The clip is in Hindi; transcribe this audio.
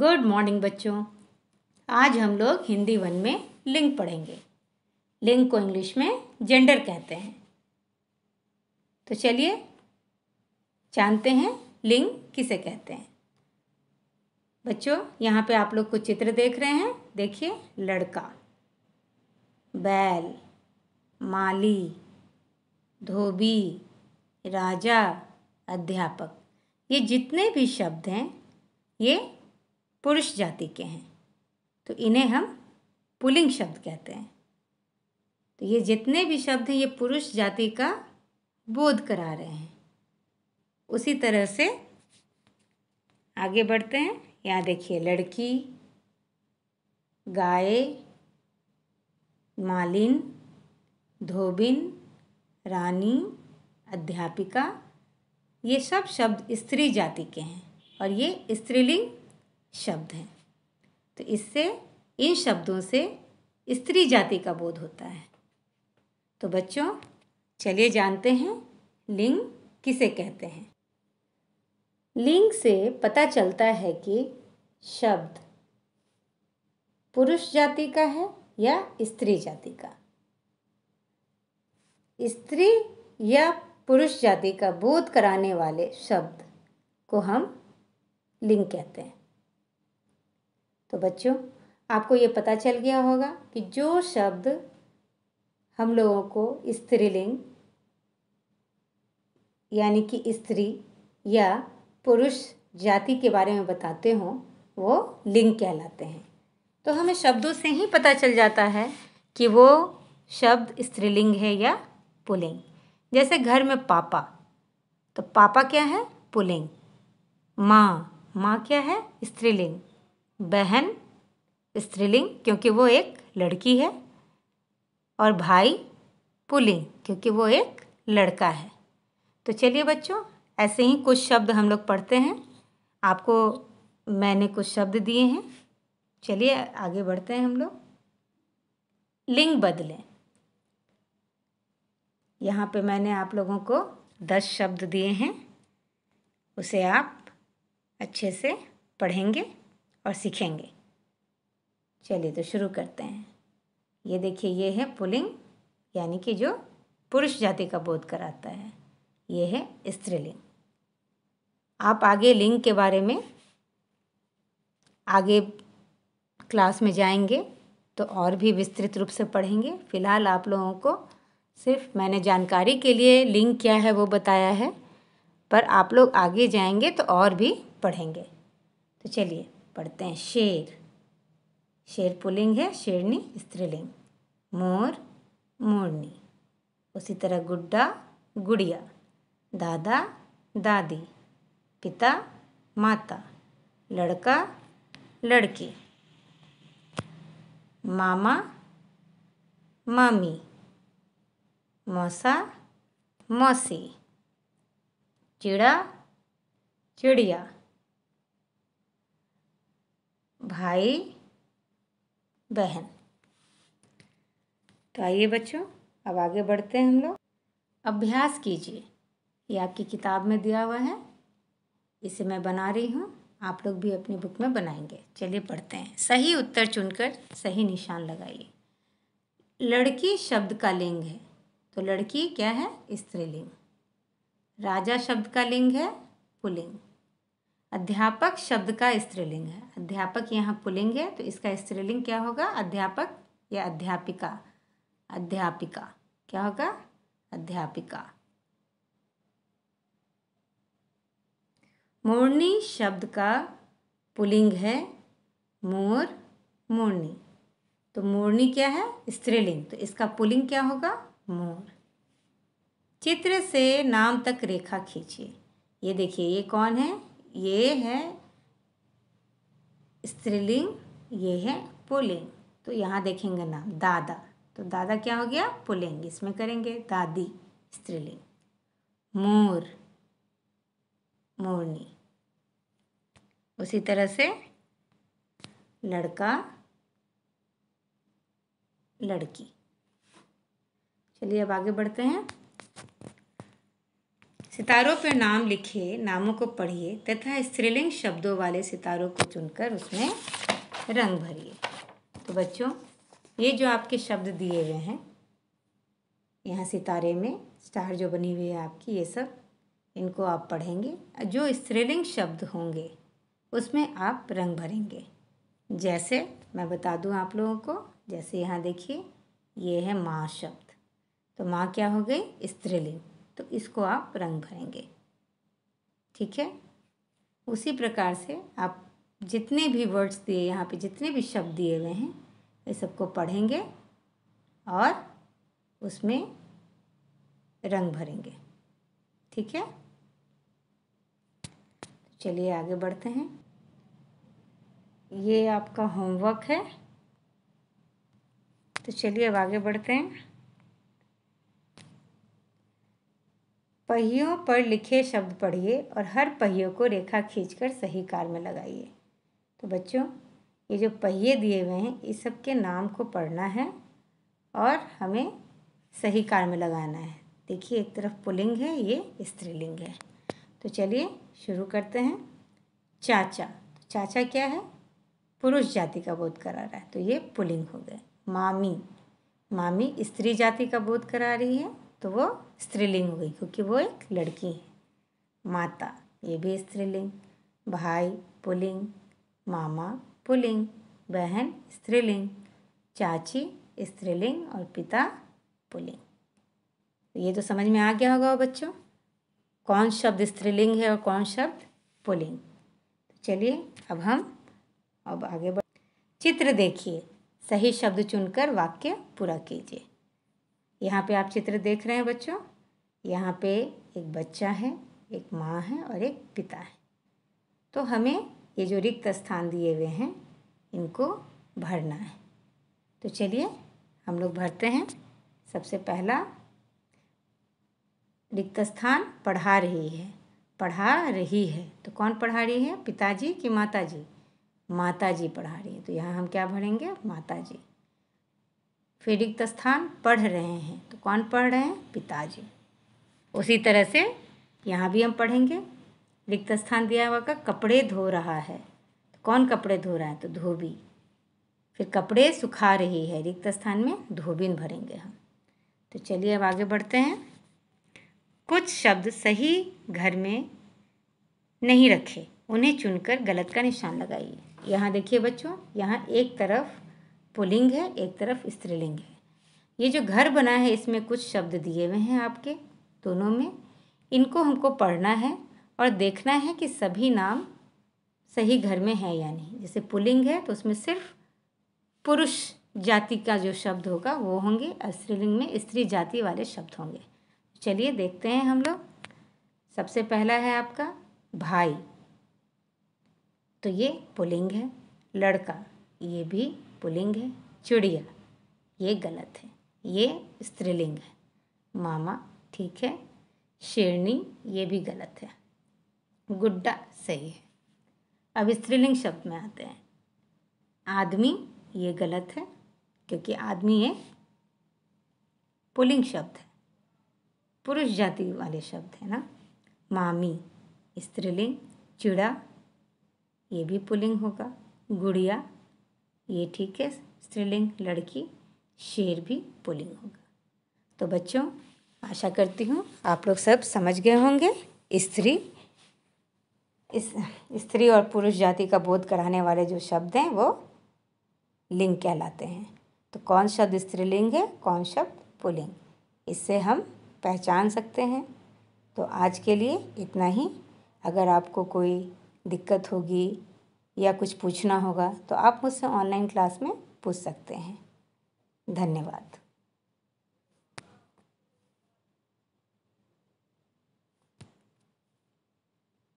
गुड मॉर्निंग बच्चों आज हम लोग हिंदी वन में लिंग पढ़ेंगे लिंग को इंग्लिश में जेंडर कहते हैं तो चलिए जानते हैं लिंग किसे कहते हैं बच्चों यहाँ पे आप लोग कुछ चित्र देख रहे हैं देखिए लड़का बैल माली धोबी राजा अध्यापक ये जितने भी शब्द हैं ये पुरुष जाति के हैं तो इन्हें हम पुलिंग शब्द कहते हैं तो ये जितने भी शब्द हैं ये पुरुष जाति का बोध करा रहे हैं उसी तरह से आगे बढ़ते हैं यहाँ देखिए लड़की गाय मालिन धोबिन रानी अध्यापिका ये सब शब्द स्त्री जाति के हैं और ये स्त्रीलिंग शब्द हैं तो इससे इन शब्दों से स्त्री जाति का बोध होता है तो बच्चों चलिए जानते हैं लिंग किसे कहते हैं लिंग से पता चलता है कि शब्द पुरुष जाति का है या स्त्री जाति का स्त्री या पुरुष जाति का बोध कराने वाले शब्द को हम लिंग कहते हैं तो बच्चों आपको ये पता चल गया होगा कि जो शब्द हम लोगों को स्त्रीलिंग यानी कि स्त्री या पुरुष जाति के बारे में बताते हों वो लिंग कहलाते हैं तो हमें शब्दों से ही पता चल जाता है कि वो शब्द स्त्रीलिंग है या पुलिंग जैसे घर में पापा तो पापा क्या है पुलिंग माँ माँ क्या है स्त्रीलिंग बहन स्त्रीलिंग क्योंकि वो एक लड़की है और भाई पुलिंग क्योंकि वो एक लड़का है तो चलिए बच्चों ऐसे ही कुछ शब्द हम लोग पढ़ते हैं आपको मैंने कुछ शब्द दिए हैं चलिए आगे बढ़ते हैं हम लोग लिंग बदलें यहाँ पे मैंने आप लोगों को दस शब्द दिए हैं उसे आप अच्छे से पढ़ेंगे और सीखेंगे चलिए तो शुरू करते हैं ये देखिए ये है पुलिंग यानी कि जो पुरुष जाति का बोध कराता है ये है स्त्रीलिंग आप आगे लिंग के बारे में आगे क्लास में जाएंगे तो और भी विस्तृत रूप से पढ़ेंगे फिलहाल आप लोगों को सिर्फ मैंने जानकारी के लिए लिंग क्या है वो बताया है पर आप लोग आगे जाएंगे तो और भी पढ़ेंगे तो चलिए पढ़ते हैं शेर शेर पुलिंग है शेरनी स्त्रीलिंग मोर मोरनी उसी तरह गुड्डा गुड़िया दादा दादी पिता माता लड़का लड़की मामा मामी मौसा मौसी चिड़ा चिड़िया भाई बहन तो आइए बच्चों अब आगे बढ़ते हैं हम लोग अभ्यास कीजिए ये आपकी किताब में दिया हुआ है इसे मैं बना रही हूँ आप लोग भी अपनी बुक में बनाएंगे चलिए पढ़ते हैं सही उत्तर चुनकर सही निशान लगाइए लड़की शब्द का लिंग है तो लड़की क्या है स्त्रीलिंग राजा शब्द का लिंग है पुलिंग अध्यापक शब्द का स्त्रीलिंग है अध्यापक यहाँ पुलिंग है तो इसका स्त्रीलिंग क्या होगा अध्यापक या अध्यापिका अध्यापिका क्या होगा अध्यापिका मोरनी शब्द का पुलिंग है मोर मोरनी तो मोरनी क्या है स्त्रीलिंग तो इसका पुलिंग क्या होगा मोर चित्र से नाम तक रेखा खींचिए ये देखिए ये कौन है ये है स्त्रीलिंग ये है पुलिंग तो यहाँ देखेंगे नाम दादा तो दादा क्या हो गया पुलिंग इसमें करेंगे दादी स्त्रीलिंग मोर मोरनी उसी तरह से लड़का लड़की चलिए अब आगे बढ़ते हैं सितारों पर नाम लिखिए नामों को पढ़िए तथा स्त्रीलिंग शब्दों वाले सितारों को चुनकर उसमें रंग भरिए तो बच्चों ये जो आपके शब्द दिए हुए हैं यहाँ सितारे में स्टार जो बनी हुई है आपकी ये सब इनको आप पढ़ेंगे जो स्त्रीलिंग शब्द होंगे उसमें आप रंग भरेंगे जैसे मैं बता दूं आप लोगों को जैसे यहाँ देखिए ये है माँ शब्द तो माँ क्या हो गई स्त्रीलिंग तो इसको आप रंग भरेंगे ठीक है उसी प्रकार से आप जितने भी वर्ड्स दिए यहाँ पे जितने भी शब्द दिए हुए हैं ये सबको पढ़ेंगे और उसमें रंग भरेंगे ठीक है चलिए आगे बढ़ते हैं ये आपका होमवर्क है तो चलिए अब आगे बढ़ते हैं पहियों पर लिखे शब्द पढ़िए और हर पहियों को रेखा खींचकर सही कार में लगाइए तो बच्चों ये जो पहिए दिए हुए हैं इस सब के नाम को पढ़ना है और हमें सही कार में लगाना है देखिए एक तरफ पुलिंग है ये स्त्रीलिंग है तो चलिए शुरू करते हैं चाचा तो चाचा क्या है पुरुष जाति का बोध करा रहा है तो ये पुलिंग हो गए मामी मामी स्त्री जाति का बोध करा रही है तो वो स्त्रीलिंग हो गई क्योंकि वो एक लड़की है माता ये भी स्त्रीलिंग भाई पुलिंग मामा पुलिंग बहन स्त्रीलिंग चाची स्त्रीलिंग और पिता पुलिंग तो ये तो समझ में आ गया होगा बच्चों कौन शब्द स्त्रीलिंग है और कौन शब्द पुलिंग तो चलिए अब हम अब आगे बढ़ चित्र देखिए सही शब्द चुनकर वाक्य पूरा कीजिए यहाँ पे आप चित्र देख रहे हैं बच्चों यहाँ पे एक बच्चा है एक माँ है और एक पिता है तो हमें ये जो रिक्त स्थान दिए हुए हैं इनको भरना है तो चलिए हम लोग भरते हैं सबसे पहला रिक्त स्थान पढ़ा रही है पढ़ा रही है तो कौन पढ़ा रही है पिताजी कि माताजी माताजी पढ़ा रही है तो यहाँ हम क्या भरेंगे माताजी फिर रिक्त स्थान पढ़ रहे हैं तो कौन पढ़ रहे हैं पिताजी उसी तरह से यहाँ भी हम पढ़ेंगे रिक्त स्थान दिया हुआ का कपड़े धो रहा है तो कौन कपड़े धो रहा है तो धोबी फिर कपड़े सुखा रही है रिक्त स्थान में धोबिन भरेंगे हम तो चलिए अब आगे बढ़ते हैं कुछ शब्द सही घर में नहीं रखे उन्हें चुनकर गलत का निशान लगाइए यहाँ देखिए बच्चों यहाँ एक तरफ पुलिंग है एक तरफ स्त्रीलिंग है ये जो घर बना है इसमें कुछ शब्द दिए हुए हैं आपके दोनों में इनको हमको पढ़ना है और देखना है कि सभी नाम सही घर में है या नहीं जैसे पुलिंग है तो उसमें सिर्फ पुरुष जाति का जो शब्द होगा वो होंगे और स्त्रीलिंग में स्त्री जाति वाले शब्द होंगे चलिए देखते हैं हम लोग सबसे पहला है आपका भाई तो ये पुलिंग है लड़का ये भी पुलिंग है चिड़िया ये गलत है ये स्त्रीलिंग है मामा ठीक है शेरनी ये भी गलत है गुड्डा सही है अब स्त्रीलिंग शब्द में आते हैं आदमी ये गलत है क्योंकि आदमी ये पुलिंग शब्द है पुरुष जाति वाले शब्द है ना मामी स्त्रीलिंग चिड़ा ये भी पुलिंग होगा गुड़िया ये ठीक है स्त्रीलिंग लड़की शेर भी पुलिंग होगा तो बच्चों आशा करती हूँ आप लोग सब समझ गए होंगे स्त्री इस स्त्री और पुरुष जाति का बोध कराने वाले जो शब्द हैं वो लिंग कहलाते हैं तो कौन शब्द स्त्रीलिंग है कौन शब्द पुलिंग इससे हम पहचान सकते हैं तो आज के लिए इतना ही अगर आपको कोई दिक्कत होगी या कुछ पूछना होगा तो आप मुझसे ऑनलाइन क्लास में पूछ सकते हैं धन्यवाद